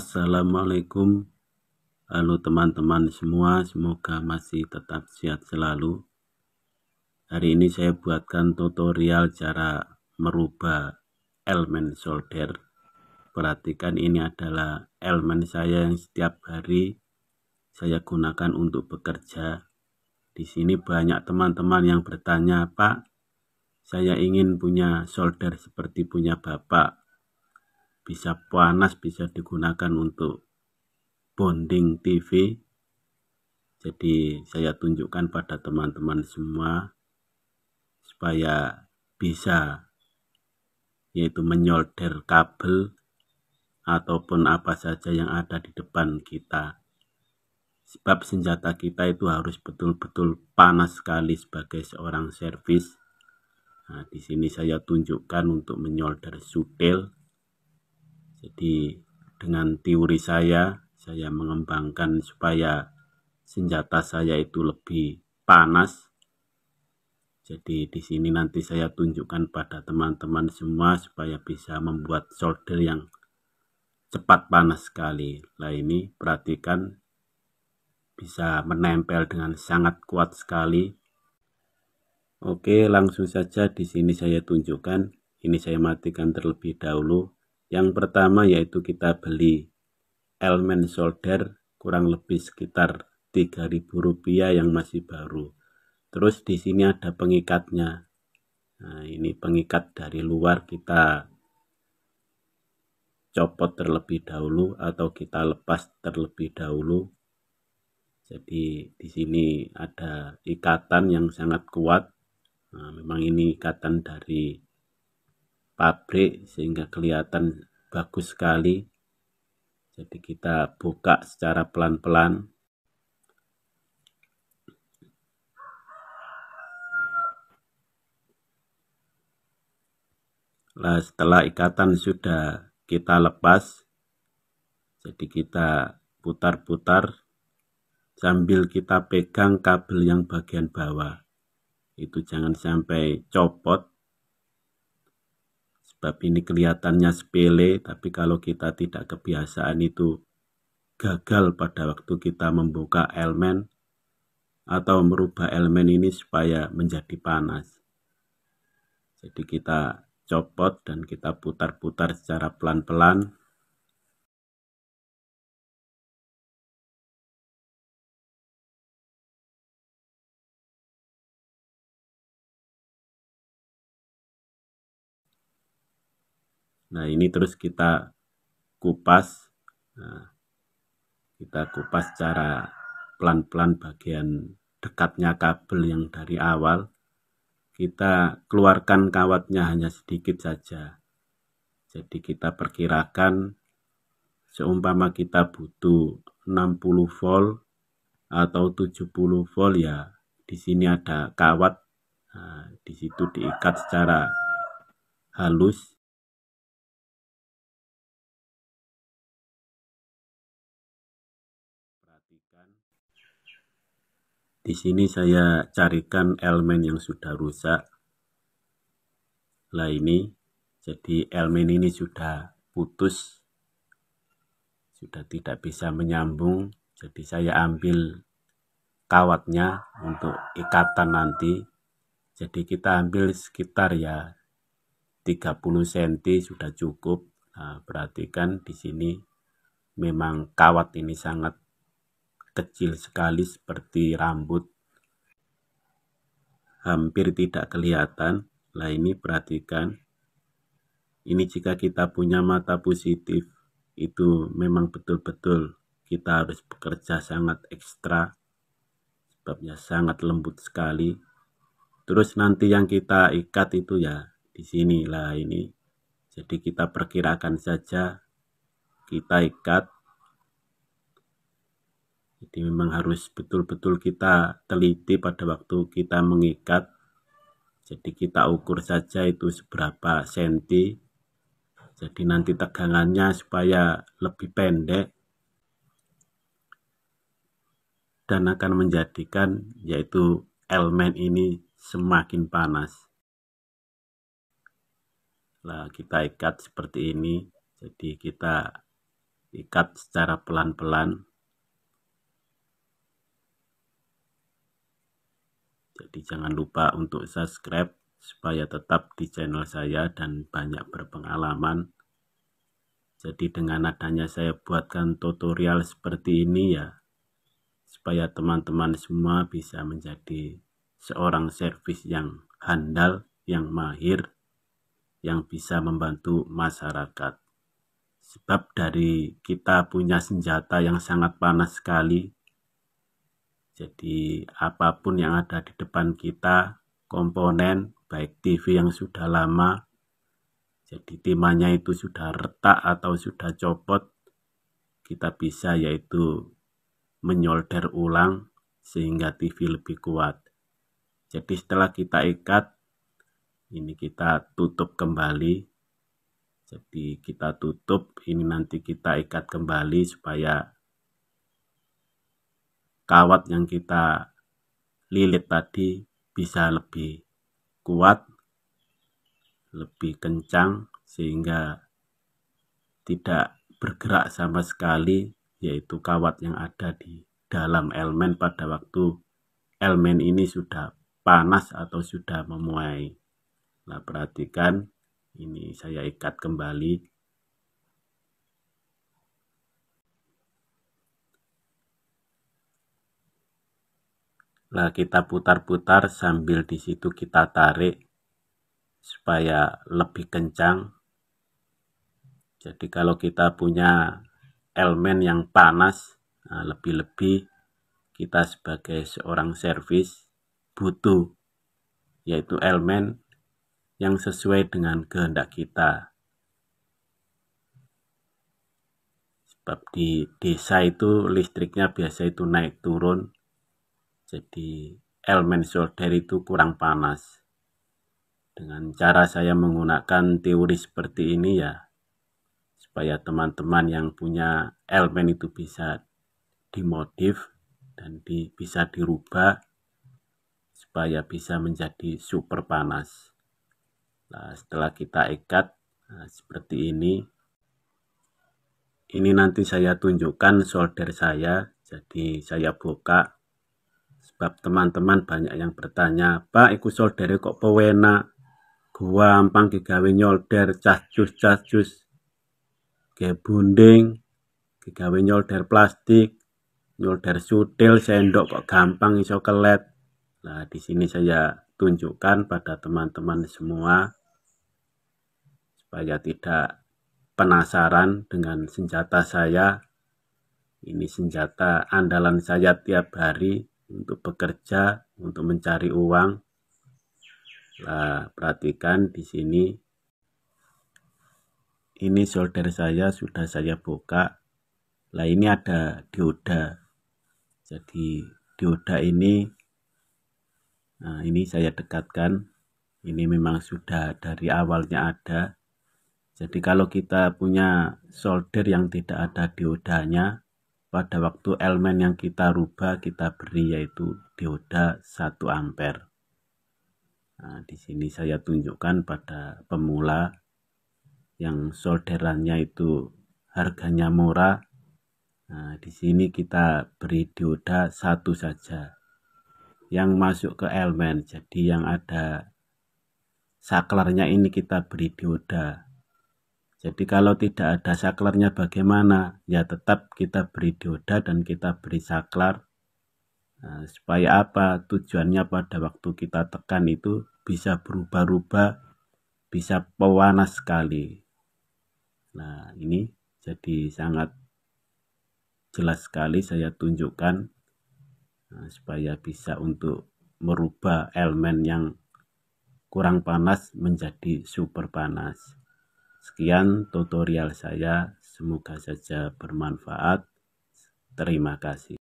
Assalamualaikum Halo teman-teman semua Semoga masih tetap sehat selalu Hari ini saya buatkan tutorial cara merubah elemen solder Perhatikan ini adalah elemen saya yang setiap hari saya gunakan untuk bekerja Di sini banyak teman-teman yang bertanya Pak saya ingin punya solder seperti punya bapak bisa panas bisa digunakan untuk bonding TV jadi saya tunjukkan pada teman-teman semua supaya bisa yaitu menyolder kabel ataupun apa saja yang ada di depan kita sebab senjata kita itu harus betul-betul panas sekali sebagai seorang servis. Nah, di sini saya tunjukkan untuk menyolder sutil jadi dengan teori saya, saya mengembangkan supaya senjata saya itu lebih panas. Jadi di sini nanti saya tunjukkan pada teman-teman semua supaya bisa membuat solder yang cepat panas sekali. Nah ini perhatikan bisa menempel dengan sangat kuat sekali. Oke langsung saja di sini saya tunjukkan. Ini saya matikan terlebih dahulu yang pertama yaitu kita beli elemen solder kurang lebih sekitar Rp3.000 yang masih baru. Terus di sini ada pengikatnya. Nah, ini pengikat dari luar kita copot terlebih dahulu atau kita lepas terlebih dahulu. Jadi di sini ada ikatan yang sangat kuat. Nah, memang ini ikatan dari pabrik sehingga kelihatan bagus sekali. Jadi kita buka secara pelan-pelan. Nah, setelah ikatan sudah kita lepas, jadi kita putar-putar sambil kita pegang kabel yang bagian bawah. Itu jangan sampai copot tapi ini kelihatannya sepele, tapi kalau kita tidak kebiasaan itu gagal pada waktu kita membuka elemen atau merubah elemen ini supaya menjadi panas. Jadi kita copot dan kita putar-putar secara pelan-pelan Nah, ini terus kita kupas. Nah, kita kupas cara pelan-pelan bagian dekatnya kabel yang dari awal. Kita keluarkan kawatnya hanya sedikit saja. Jadi kita perkirakan seumpama kita butuh 60 volt atau 70 volt ya di sini ada kawat nah, di situ diikat secara halus Di sini saya carikan elemen yang sudah rusak. lah ini, jadi elemen ini sudah putus, sudah tidak bisa menyambung. Jadi saya ambil kawatnya untuk ikatan nanti. Jadi kita ambil sekitar ya 30 cm sudah cukup. Nah, perhatikan di sini memang kawat ini sangat kecil sekali seperti rambut. Hampir tidak kelihatan. Lah ini perhatikan. Ini jika kita punya mata positif, itu memang betul-betul kita harus bekerja sangat ekstra. Sebabnya sangat lembut sekali. Terus nanti yang kita ikat itu ya di sini lah ini. Jadi kita perkirakan saja kita ikat jadi memang harus betul-betul kita teliti pada waktu kita mengikat. Jadi kita ukur saja itu seberapa senti. Jadi nanti tegangannya supaya lebih pendek dan akan menjadikan yaitu elemen ini semakin panas. Nah, kita ikat seperti ini. Jadi kita ikat secara pelan-pelan Jadi jangan lupa untuk subscribe supaya tetap di channel saya dan banyak berpengalaman. Jadi dengan adanya saya buatkan tutorial seperti ini ya, supaya teman-teman semua bisa menjadi seorang servis yang handal, yang mahir, yang bisa membantu masyarakat. Sebab dari kita punya senjata yang sangat panas sekali, jadi apapun yang ada di depan kita, komponen baik TV yang sudah lama, jadi timahnya itu sudah retak atau sudah copot, kita bisa yaitu menyolder ulang sehingga TV lebih kuat. Jadi setelah kita ikat, ini kita tutup kembali. Jadi kita tutup, ini nanti kita ikat kembali supaya kawat yang kita lilit tadi bisa lebih kuat, lebih kencang, sehingga tidak bergerak sama sekali, yaitu kawat yang ada di dalam elemen pada waktu elemen ini sudah panas atau sudah memuai. Nah, perhatikan ini saya ikat kembali Nah, kita putar-putar sambil di situ kita tarik supaya lebih kencang. Jadi kalau kita punya elemen yang panas, nah, lebih-lebih nah, kita sebagai seorang servis butuh yaitu elemen yang sesuai dengan kehendak kita. Sebab di desa itu listriknya biasa itu naik turun jadi elemen solder itu kurang panas. Dengan cara saya menggunakan teori seperti ini ya, supaya teman-teman yang punya elemen itu bisa dimodif dan di, bisa dirubah supaya bisa menjadi super panas. Nah, setelah kita ikat nah, seperti ini, ini nanti saya tunjukkan solder saya. Jadi saya buka bab teman-teman banyak yang bertanya, Pak, iku soldere kok pewena? Gampang digawe nyolder, cacus-cacus. Kayak bunding, digawe nyolder plastik, nyolder sutil, sendok kok gampang iso kelet. Nah, di sini saya tunjukkan pada teman-teman semua supaya tidak penasaran dengan senjata saya. Ini senjata andalan saya tiap hari untuk bekerja, untuk mencari uang. Nah, perhatikan di sini. Ini solder saya sudah saya buka. Lah ini ada dioda. Jadi dioda ini nah ini saya dekatkan. Ini memang sudah dari awalnya ada. Jadi kalau kita punya solder yang tidak ada diodanya, pada waktu elemen yang kita rubah kita beri yaitu dioda 1 ampere. Nah, di sini saya tunjukkan pada pemula yang solderannya itu harganya murah. Nah, di sini kita beri dioda satu saja yang masuk ke elemen. Jadi yang ada saklarnya ini kita beri dioda jadi kalau tidak ada saklarnya bagaimana? Ya tetap kita beri dioda dan kita beri saklar. Nah, supaya apa? Tujuannya pada waktu kita tekan itu bisa berubah-ubah, bisa pewarna sekali. Nah ini jadi sangat jelas sekali saya tunjukkan nah, supaya bisa untuk merubah elemen yang kurang panas menjadi super panas. Sekian tutorial saya, semoga saja bermanfaat. Terima kasih.